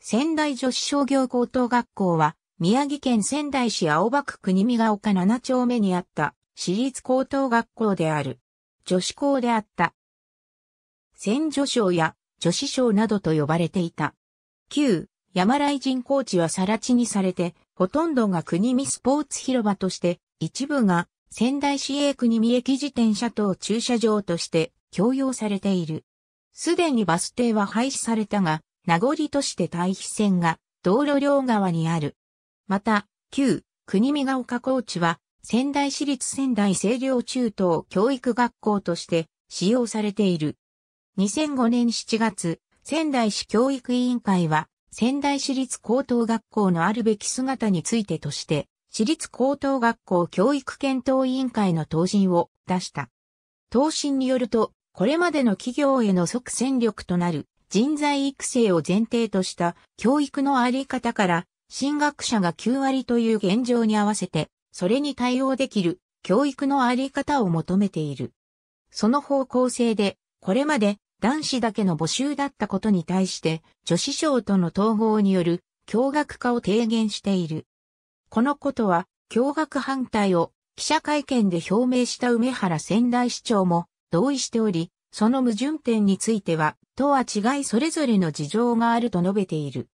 仙台女子商業高等学校は、宮城県仙台市青葉区国見ヶ丘7丁目にあった私立高等学校である。女子校であった。仙女賞や女子賞などと呼ばれていた。旧、山来人工地は更地にされて、ほとんどが国見スポーツ広場として、一部が仙台市営国見駅自転車等駐車場として供用されている。すでにバス停は廃止されたが、名残として対比線が道路両側にある。また、旧国見ヶ丘高地は仙台市立仙台清涼中等教育学校として使用されている。2005年7月、仙台市教育委員会は仙台市立高等学校のあるべき姿についてとして、市立高等学校教育検討委員会の答申を出した。答申によると、これまでの企業への即戦力となる人材育成を前提とした教育のあり方から、進学者が9割という現状に合わせて、それに対応できる教育のあり方を求めている。その方向性で、これまで男子だけの募集だったことに対して、女子賞との統合による教学化を提言している。このことは、教学反対を記者会見で表明した梅原仙台市長も同意しており、その矛盾点については、とは違いそれぞれの事情があると述べている。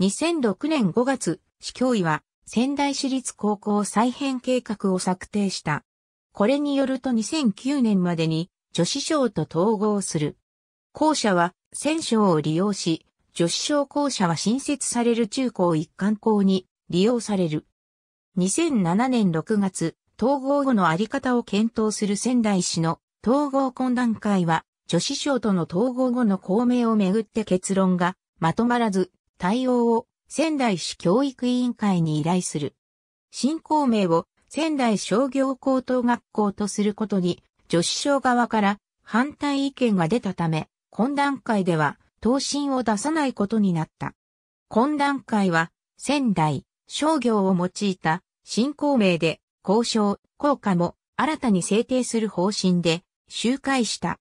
2006年5月、市教委は仙台市立高校再編計画を策定した。これによると2009年までに女子賞と統合する。校舎は選校を利用し、女子賞校舎は新設される中高一貫校に利用される。2007年6月、統合後のあり方を検討する仙台市の統合懇談会は、女子賞との統合後の公明をめぐって結論がまとまらず、対応を仙台市教育委員会に依頼する。新公明を仙台商業高等学校とすることに、女子賞側から反対意見が出たため、懇談会では答申を出さないことになった。懇談会は仙台商業を用いた新公明で交渉、効果も新たに制定する方針で、周回した。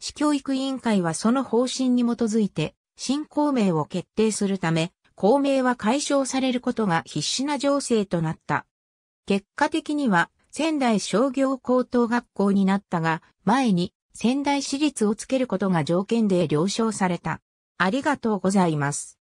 市教育委員会はその方針に基づいて、新公明を決定するため、公明は解消されることが必死な情勢となった。結果的には、仙台商業高等学校になったが、前に仙台市立をつけることが条件で了承された。ありがとうございます。